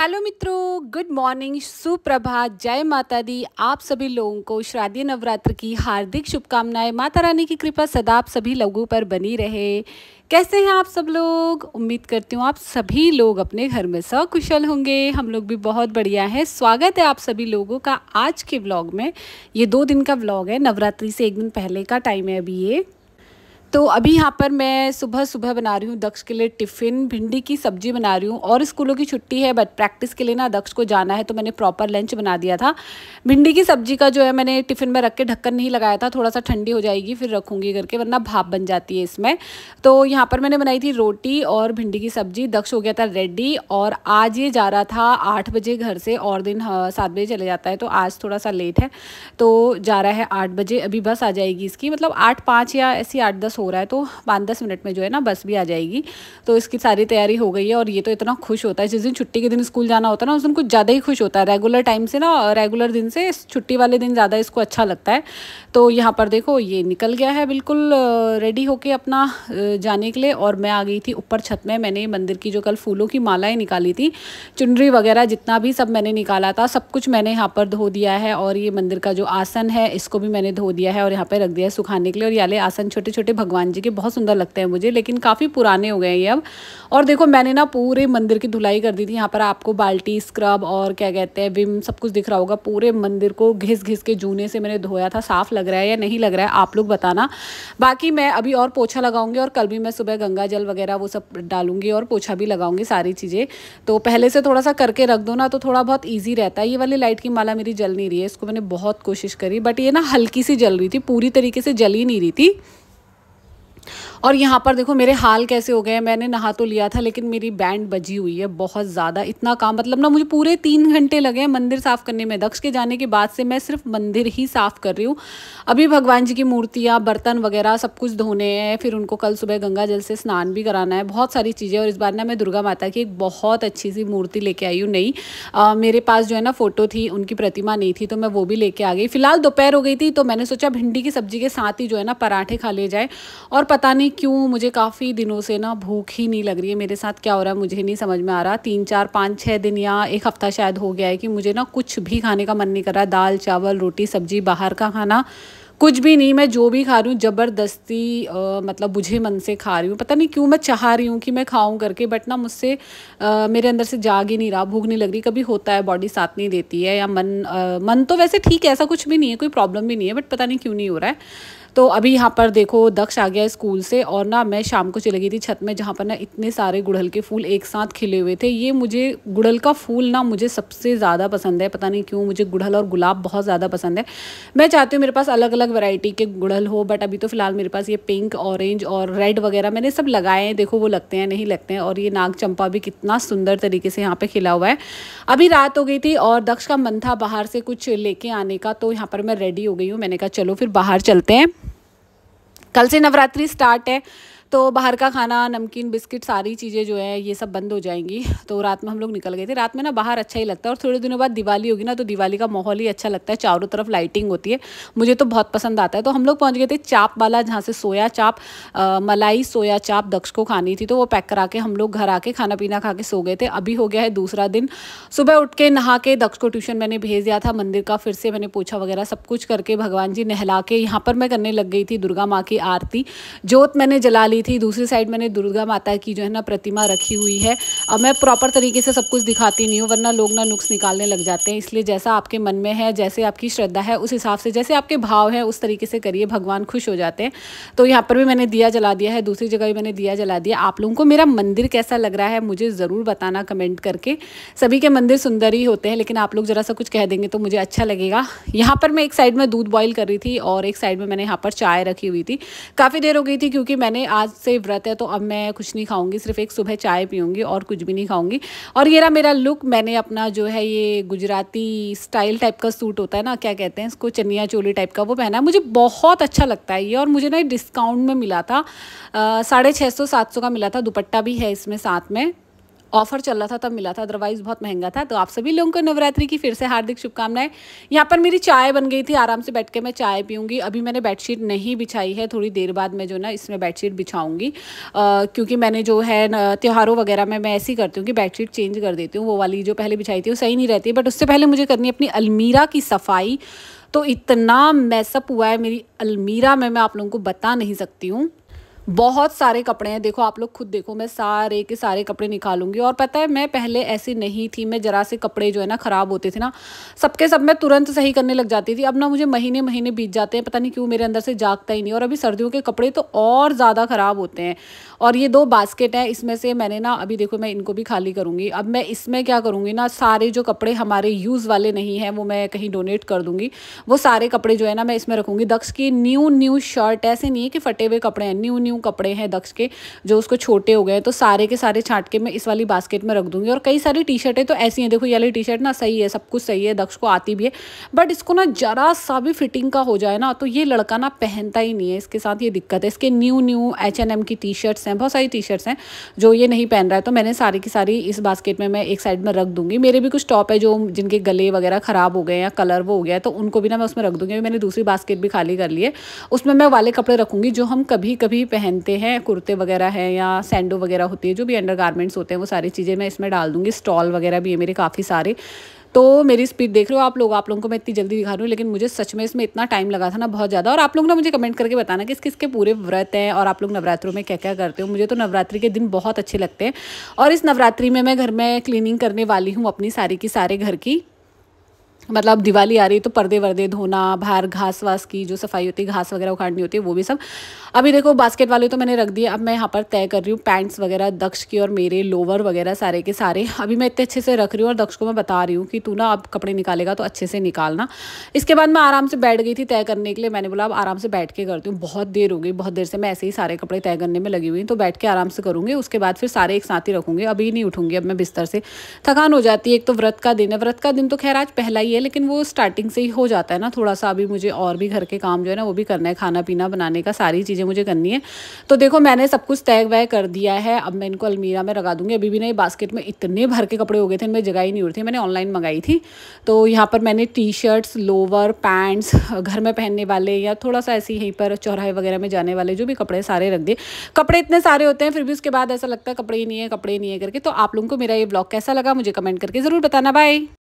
hello मित्रों good morning सुप्रभात जय माता दी आप सभी लोगों को श्राद्ध नवरात्र की हार्दिक शुभकामनाएं माता रानी की कृपा सदा आप सभी लोगों पर बनी रहे कैसे हैं आप सब लोग उम्मीद करती हूँ आप सभी लोग अपने घर में सकुशल होंगे हम लोग भी बहुत बढ़िया हैं स्वागत है आप सभी लोगों का आज के ब्लॉग में ये दो दिन का ब्लॉग है नवरात्रि से एक दिन पहले का टाइम है अभी ये तो अभी यहाँ पर मैं सुबह सुबह बना रही हूँ दक्ष के लिए टिफ़िन भिंडी की सब्जी बना रही हूँ और स्कूलों की छुट्टी है बट प्रैक्टिस के लिए ना दक्ष को जाना है तो मैंने प्रॉपर लंच बना दिया था भिंडी की सब्जी का जो है मैंने टिफ़िन में रख के ढक्कन नहीं लगाया था थोड़ा सा ठंडी हो जाएगी फिर रखूँगी करके वरना भाप बन जाती है इसमें तो यहाँ पर मैंने बनाई थी रोटी और भिंडी की सब्जी दक्ष हो गया था रेडी और आज ये जा रहा था आठ बजे घर से और दिन हाँ, सात बजे चले जाता है तो आज थोड़ा सा लेट है तो जा रहा है आठ बजे अभी बस आ जाएगी इसकी मतलब आठ पाँच या ऐसी आठ दस हो रहा है तो पाँच दस मिनट में जो है ना बस भी आ जाएगी तो इसकी सारी तैयारी हो गई है और ये तो इतना खुश होता है जिस दिन छुट्टी के दिन स्कूल जाना होता है ना उस दिन कुछ ज़्यादा ही खुश होता है रेगुलर टाइम से ना रेगुलर दिन से छुट्टी वाले दिन ज़्यादा इसको अच्छा लगता है तो यहाँ पर देखो ये निकल गया है बिल्कुल रेडी होके अपना जाने के लिए और मैं आ गई थी ऊपर छत में मैंने मंदिर की जो कल फूलों की मालाएँ निकाली थी चुनरी वगैरह जितना भी सब मैंने निकाला था सब कुछ मैंने यहाँ पर धो दिया है और ये मंदिर का जो आसन है इसको भी मैंने धो दिया है और यहाँ पर रख दिया है सुखाने के लिए और ये आसन छोटे छोटे भगवान भगवान जी के बहुत सुंदर लगते हैं मुझे लेकिन काफ़ी पुराने हो गए ये अब और देखो मैंने ना पूरे मंदिर की धुलाई कर दी थी यहाँ पर आपको बाल्टी स्क्रब और क्या कहते हैं विम सब कुछ दिख रहा होगा पूरे मंदिर को घिस घिस के जूने से मैंने धोया था साफ़ लग रहा है या नहीं लग रहा है आप लोग बताना बाकी मैं अभी और पोछा लगाऊंगी और कल भी मैं सुबह गंगा जल वगैरह वो सब डालूंगी और पोछा भी लगाऊंगी सारी चीज़ें तो पहले से थोड़ा सा करके रख दो ना तो थोड़ा बहुत ईजी रहता है ये वाली लाइट की माला मेरी जल नहीं रही है इसको मैंने बहुत कोशिश करी बट ये ना हल्की सी जल रही थी पूरी तरीके से जल ही नहीं रही थी और यहाँ पर देखो मेरे हाल कैसे हो गए मैंने नहा तो लिया था लेकिन मेरी बैंड बजी हुई है बहुत ज़्यादा इतना काम मतलब ना मुझे पूरे तीन घंटे लगे हैं मंदिर साफ़ करने में दक्ष के जाने के बाद से मैं सिर्फ मंदिर ही साफ़ कर रही हूँ अभी भगवान जी की मूर्तियाँ बर्तन वगैरह सब कुछ धोने हैं फिर उनको कल सुबह गंगा जल से स्नान भी कराना है बहुत सारी चीज़ें और इस बार ना मैं दुर्गा माता की एक बहुत अच्छी सी मूर्ति लेके आई हूँ नई मेरे पास जो है ना फ़ोटो थी उनकी प्रतिमा नहीं थी तो मैं वो भी लेके आ गई फिलहाल दोपहर हो गई थी तो मैंने सोचा भिंडी की सब्जी के साथ ही जो है ना पराठे खा ले जाए और पता नहीं क्यों मुझे काफ़ी दिनों से ना भूख ही नहीं लग रही है मेरे साथ क्या हो रहा है मुझे नहीं समझ में आ रहा तीन चार पाँच छः दिन या एक हफ़्ता शायद हो गया है कि मुझे ना कुछ भी खाने का मन नहीं कर रहा है दाल चावल रोटी सब्जी बाहर का खाना कुछ भी नहीं मैं जो भी खा रही हूँ ज़बरदस्ती मतलब बुझे मन से खा रही हूँ पता नहीं क्यों मैं चाह रही हूँ कि मैं खाऊं करके बट ना मुझसे मेरे अंदर से जाग ही नहीं रहा भूख नहीं लग रही कभी होता है बॉडी साथ नहीं देती है या मन आ, मन तो वैसे ठीक है ऐसा कुछ भी नहीं है कोई प्रॉब्लम भी नहीं है बट पता नहीं क्यों नहीं हो रहा है तो अभी यहाँ पर देखो दक्ष आ गया स्कूल से और ना मैं शाम को चली गई थी छत में जहाँ पर ना इतने सारे गुड़हल के फूल एक साथ खिले हुए थे ये मुझे गुड़हल का फूल ना मुझे सबसे ज़्यादा पसंद है पता नहीं क्यों मुझे गुड़हल और गुलाब बहुत ज़्यादा पसंद है मैं चाहती हूँ मेरे पास अलग अलग वैरायटी के गुड़हल हो बट अभी तो फ़िलहाल मेरे पास ये पिंक ऑरेंज और रेड वगैरह मैंने सब लगाए हैं देखो वो लगते हैं नहीं लगते हैं और ये नाग चंपा भी कितना सुंदर तरीके से यहाँ पर खिला हुआ है अभी रात हो गई थी और दक्ष का मन था बाहर से कुछ लेके आने का तो यहाँ पर मैं रेडी हो गई हूँ मैंने कहा चलो फिर बाहर चलते हैं कल से नवरात्रि स्टार्ट है तो बाहर का खाना नमकीन बिस्किट सारी चीज़ें जो है ये सब बंद हो जाएंगी तो रात में हम लोग निकल गए थे रात में ना बाहर अच्छा ही लगता है और थोड़े दिनों बाद दिवाली होगी ना तो दिवाली का माहौल ही अच्छा लगता है चारों तरफ लाइटिंग होती है मुझे तो बहुत पसंद आता है तो हम लोग पहुँच गए थे चाप वाला जहाँ से सोया चाप मलाई सोया चाप दक्ष को खानी थी तो वो पैक करा के हम लोग घर आके खाना पीना खा के सो गए थे अभी हो गया है दूसरा दिन सुबह उठ के नहा के दक्ष को ट्यूशन मैंने भेज दिया था मंदिर का फिर से मैंने पूछा वगैरह सब कुछ करके भगवान जी नहला के यहाँ पर मैं करने लग गई थी दुर्गा माँ की आरती जोत मैंने जला ली गई थी दूसरी साइड मैंने दुर्गा माता की जो है ना प्रतिमा रखी हुई है अब मैं प्रॉपर तरीके से सब कुछ दिखाती नहीं हूँ वरना लोग ना नुक्स निकालने लग जाते हैं इसलिए जैसा आपके मन में है जैसे आपकी श्रद्धा है उस हिसाब से जैसे आपके भाव है उस तरीके से करिए भगवान खुश हो जाते हैं तो यहाँ पर भी मैंने दिया जला दिया है दूसरी जगह भी मैंने दिया जला दिया आप लोगों को मेरा मंदिर कैसा लग रहा है मुझे ज़रूर बताना कमेंट करके सभी के मंदिर सुंदर ही होते हैं लेकिन आप लोग ज़रा सा कुछ कह देंगे तो मुझे अच्छा लगेगा यहाँ पर मैं एक साइड में दूध बॉयल कर रही थी और एक साइड में मैंने यहाँ पर चाय रखी हुई थी काफ़ी देर हो गई थी क्योंकि मैंने आज आज से व्रत है तो अब मैं कुछ नहीं खाऊंगी सिर्फ एक सुबह चाय पीऊँगी और कुछ भी नहीं खाऊंगी और ये रहा मेरा लुक मैंने अपना जो है ये गुजराती स्टाइल टाइप का सूट होता है ना क्या कहते हैं इसको चनिया चोली टाइप का वो पहना है मुझे बहुत अच्छा लगता है ये और मुझे ना डिस्काउंट में मिला था साढ़े छः सौ सात सौ का मिला था दुपट्टा भी है इसमें साथ में ऑफर चल रहा था तब मिला था अदरवाइज़ बहुत महंगा था तो आप सभी लोगों को नवरात्रि की फिर से हार्दिक शुभकामनाएं यहाँ पर मेरी चाय बन गई थी आराम से बैठ के मैं चाय पीऊँगी अभी मैंने बेडशीट नहीं बिछाई है थोड़ी देर बाद मैं जो ना इसमें बेडशीट बिछाऊँगी क्योंकि मैंने जो है त्यौहारों वगैरह में मैं ऐसी करती हूँ कि बेडशीट चेंज कर देती हूँ वो वाली जो पहले बिछाई थी वो सही नहीं रहती बट उससे पहले मुझे करनी अपनी अलमीरा की सफ़ाई तो इतना मैसअप हुआ है मेरी अलमीरा में मैं आप लोगों को बता नहीं सकती हूँ बहुत सारे कपड़े हैं देखो आप लोग खुद देखो मैं सारे के सारे कपड़े निकालूंगी और पता है मैं पहले ऐसी नहीं थी मैं ज़रा से कपड़े जो है ना ख़राब होते थे ना सबके सब मैं तुरंत सही करने लग जाती थी अब ना मुझे महीने महीने बीत जाते हैं पता नहीं क्यों मेरे अंदर से जागता ही नहीं और अभी सर्दियों के कपड़े तो और ज़्यादा ख़राब होते हैं और ये दो बास्केट हैं इसमें से मैंने ना अभी देखो मैं इनको भी खाली करूँगी अब मैं इसमें क्या करूँगी ना सारे जो कपड़े हमारे यूज़ वाले नहीं हैं वो मैं कहीं डोनेट कर दूँगी वो सारे कपड़े जो है ना मैं इसमें रखूँगी दक्ष की न्यू न्यू शर्ट ऐसे नहीं है कि फटे हुए कपड़े हैं न्यू न्यू न्यू कपड़े हैं दक्ष के जो उसको छोटे हो गए तो सारे के सारे छाट के मैं इस वाली बास्केट में रख दूंगी और कई सारी टी शर्टें तो ऐसी हैं देखो ये वाली टी शर्ट ना सही है सब कुछ सही है दक्ष को आती भी है बट इसको ना ज़रा सा भी फिटिंग का हो जाए ना तो ये लड़का ना पहनता ही नहीं है इसके साथ ये दिक्कत है इसके new new H N M की टी शर्ट्स हैं बहुत सारी टी शर्ट्स हैं जो ये नहीं पहन रहा है तो मैंने सारी की सारी इस बास्केट में मैं एक साइड में रख दूंगी मेरे भी कुछ टॉप है जो जिनके गले वगैरह ख़राब हो गए या कलर वो हो गया तो उनको भी ना मैं उसमें रख दूंगी मैंने दूसरी बास्केट भी खाली कर ली है उसमें मैं वाले कपड़े रखूंगी जो हम कभी कभी पहन पहनते हैं कुर्ते वगैरह हैं या सैंडो वगैरह होती है जो भी अंडर गारमेंट्स होते हैं वो सारी चीज़ें मैं इसमें डाल दूँगी स्टॉल वगैरह भी है मेरे काफ़ी सारे तो मेरी स्पीड देख रहे हो आप लोग आप लोगों को मैं इतनी जल्दी दिखा रही हूँ लेकिन मुझे सच में इसमें इतना टाइम लगा था ना बहुत ज़्यादा और आप लोग ना मुझे कमेंट करके बताना किस किस के पूरे व्रत हैं और आप लोग नवरात्रों में क्या क्या करते हो मुझे तो नवरात्रि के दिन बहुत अच्छे लगते हैं और इस नवरात्रि में मैं घर में क्लीनिंग करने वाली हूँ अपनी सारी की सारे घर की मतलब दिवाली आ रही है तो पर्दे वर्दे धोना बाहर घास वास की जो सफाई होती है घास वगैरह उखाड़नी होती है वो भी सब अभी देखो बास्केट वाले तो मैंने रख दिए अब मैं यहाँ पर तय कर रही हूँ पैंट्स वगैरह दक्ष की और मेरे लोवर वगैरह सारे के सारे अभी मैं इतने अच्छे से रख रही हूँ और दक्ष को मैं बता रही हूँ कि तू ना अब कपड़े निकालेगा तो अच्छे से निकालना इसके बाद मैं आराम से बैठ गई थी तय करने के लिए मैंने बोला अब आराम से बैठ के करती हूँ बहुत देर हो गई बहुत देर से मैं ऐसे ही सारे कपड़े तय करने में लगी हुई तो बैठ के आराम से करूँगी उसके बाद फिर सारे एक साथ ही रखूँगी अभी नहीं उठूँगी अब मैं बिस्तर से थकान हो जाती है एक तो व्रत का दिन है व्रत का दिन तो खैर आज पहला ही ही है लेकिन वो स्टार्टिंग से ही हो जाता है ना थोड़ा सा अभी मुझे और भी घर के काम जो है ना वो भी करना है खाना पीना बनाने का सारी चीज़ें मुझे करनी है तो देखो मैंने सब कुछ तय वय कर दिया है अब मैं इनको अलमीरा में लगा दूंगी अभी भी ना बास्केट में इतने भर के कपड़े हो गए थे इनमें जगह ही नहीं उड़ती मैंने ऑनलाइन मंगाई थी तो यहाँ पर मैंने टी शर्ट्स लोवर पैंट्स घर में पहनने वाले या थोड़ा सा ऐसे यहीं पर चौराहे वगैरह में जाने वाले जो भी कपड़े सारे रख दिए कपड़े इतने सारे होते हैं फिर भी उसके बाद ऐसा लगता है कपड़े ही नहीं है कपड़े नहीं है करके तो आप लोगों को मेरा ये ब्लॉग कैसा लगा मुझे कमेंट करके ज़रूर बताना बाय